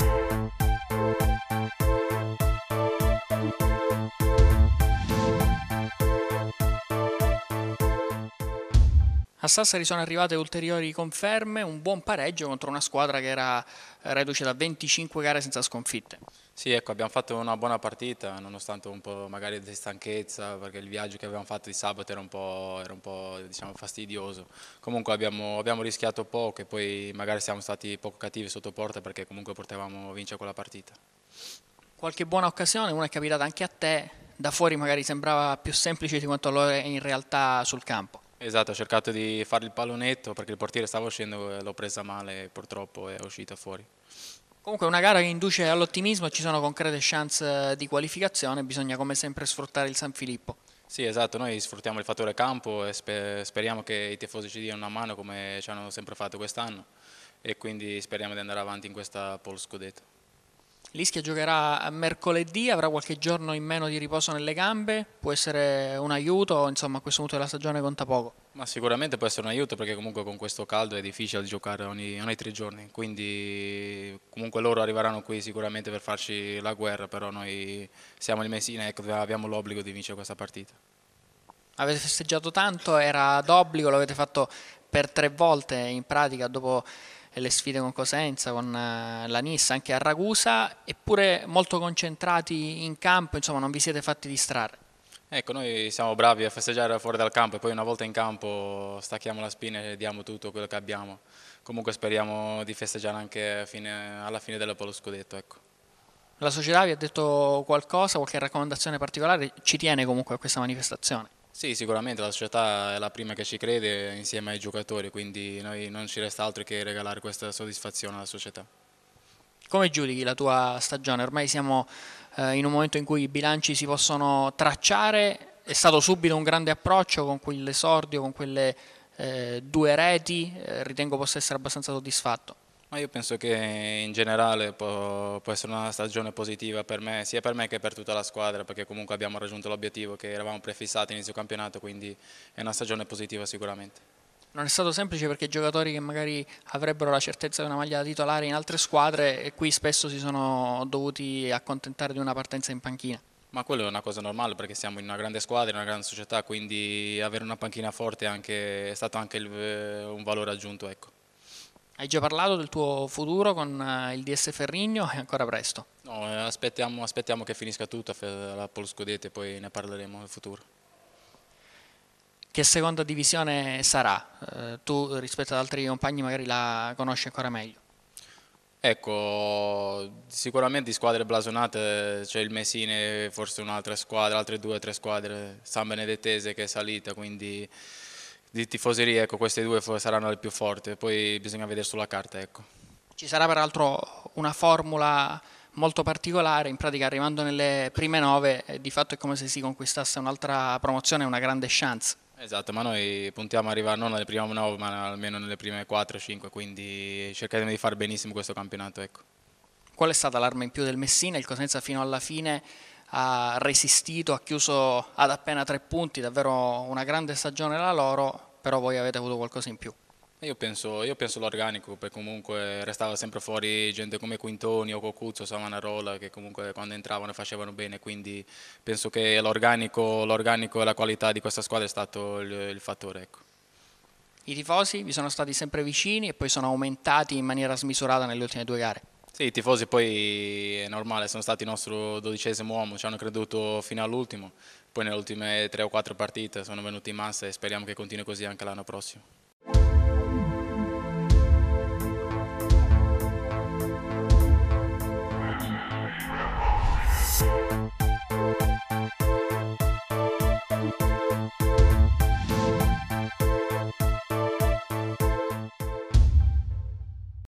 Música A Sassari sono arrivate ulteriori conferme, un buon pareggio contro una squadra che era eh, reduce da 25 gare senza sconfitte. Sì, ecco, abbiamo fatto una buona partita, nonostante un po' magari di stanchezza, perché il viaggio che avevamo fatto di sabato era un po', era un po' diciamo, fastidioso. Comunque abbiamo, abbiamo, rischiato poco e poi magari siamo stati poco cattivi sotto porta perché comunque potevamo vincere quella partita. Qualche buona occasione, una è capitata anche a te, da fuori magari sembrava più semplice di quanto lo è in realtà sul campo. Esatto, ho cercato di fare il pallonetto perché il portiere stava uscendo, e eh, l'ho presa male purtroppo è uscita fuori. Comunque una gara che induce all'ottimismo, ci sono concrete chance eh, di qualificazione, bisogna come sempre sfruttare il San Filippo. Sì, esatto, noi sfruttiamo il fattore campo e speriamo che i tifosi ci diano una mano come ci hanno sempre fatto quest'anno e quindi speriamo di andare avanti in questa Pol Scudetto. L'ischia giocherà mercoledì, avrà qualche giorno in meno di riposo nelle gambe, può essere un aiuto, insomma a questo punto della stagione conta poco. Ma sicuramente può essere un aiuto perché comunque con questo caldo è difficile giocare ogni, ogni tre giorni, quindi comunque loro arriveranno qui sicuramente per farci la guerra, però noi siamo il Messina e ecco, abbiamo l'obbligo di vincere questa partita. Avete festeggiato tanto, era d'obbligo, l'avete fatto per tre volte in pratica dopo le sfide con Cosenza, con eh, la Nissa, anche a Ragusa, eppure molto concentrati in campo, insomma non vi siete fatti distrarre. Ecco, noi siamo bravi a festeggiare fuori dal campo e poi una volta in campo stacchiamo la spina e diamo tutto quello che abbiamo. Comunque speriamo di festeggiare anche fine, alla fine del Polo Scudetto. Ecco. La società vi ha detto qualcosa, qualche raccomandazione particolare? Ci tiene comunque a questa manifestazione? Sì, sicuramente la società è la prima che ci crede insieme ai giocatori, quindi noi non ci resta altro che regalare questa soddisfazione alla società. Come giudichi la tua stagione? Ormai siamo eh, in un momento in cui i bilanci si possono tracciare, è stato subito un grande approccio con quell'esordio, con quelle eh, due reti, eh, ritengo possa essere abbastanza soddisfatto. Ma io penso che in generale può, può, essere una stagione positiva per me, sia per me che per tutta la squadra, perché comunque abbiamo raggiunto l'obiettivo che eravamo prefissati inizio campionato, quindi è una stagione positiva sicuramente. Non è stato semplice perché i giocatori che magari avrebbero la certezza di una maglia da titolare in altre squadre qui spesso si sono dovuti accontentare di una partenza in panchina. Ma quello è una cosa normale perché siamo in una grande squadra, in una grande società, quindi avere una panchina forte è, anche, è stato anche il, eh, un valore aggiunto. Ecco. Hai già parlato del tuo futuro con eh, il DS Ferrigno, è ancora presto. No, eh, aspettiamo, aspettiamo che finisca tutto la Polo Scudetto poi ne parleremo nel futuro. Che seconda divisione sarà? Eh, tu rispetto ad altri compagni magari la conosci ancora meglio. Ecco, sicuramente di squadre blasonate c'è cioè il Messine, forse un'altra squadra, altre due o tre squadre, San Benedettese che è salita, quindi di tifoserie, ecco, queste due saranno le più forti, poi bisogna vedere sulla carta. Ecco. Ci sarà peraltro una formula molto particolare, in pratica arrivando nelle prime nove eh, di fatto è come se si conquistasse un'altra promozione, una grande chance. Esatto, ma noi puntiamo a arrivare non alle prime nove, ma almeno nelle prime 4-5, quindi cercheremo di fare benissimo questo campionato. Ecco. Qual è stata l'arma in più del Messina? Il Cosenza fino alla fine ha resistito, ha chiuso ad appena tre punti, davvero una grande stagione la loro, però voi avete avuto qualcosa in più. Io penso, io penso l'organico, perché comunque restava sempre fuori gente come Quintoni o Cocuzzo, Savanarola, che comunque quando entravano facevano bene, quindi penso che l'organico, e la qualità di questa squadra è stato il, il fattore. Ecco. I tifosi vi sono stati sempre vicini e poi sono aumentati in maniera smisurata nelle ultime due gare. Sì, i tifosi poi è normale, sono stati il nostro dodicesimo uomo, ci hanno creduto fino all'ultimo, poi nelle ultime tre o quattro partite sono venuti in massa e speriamo che continui così anche l'anno prossimo.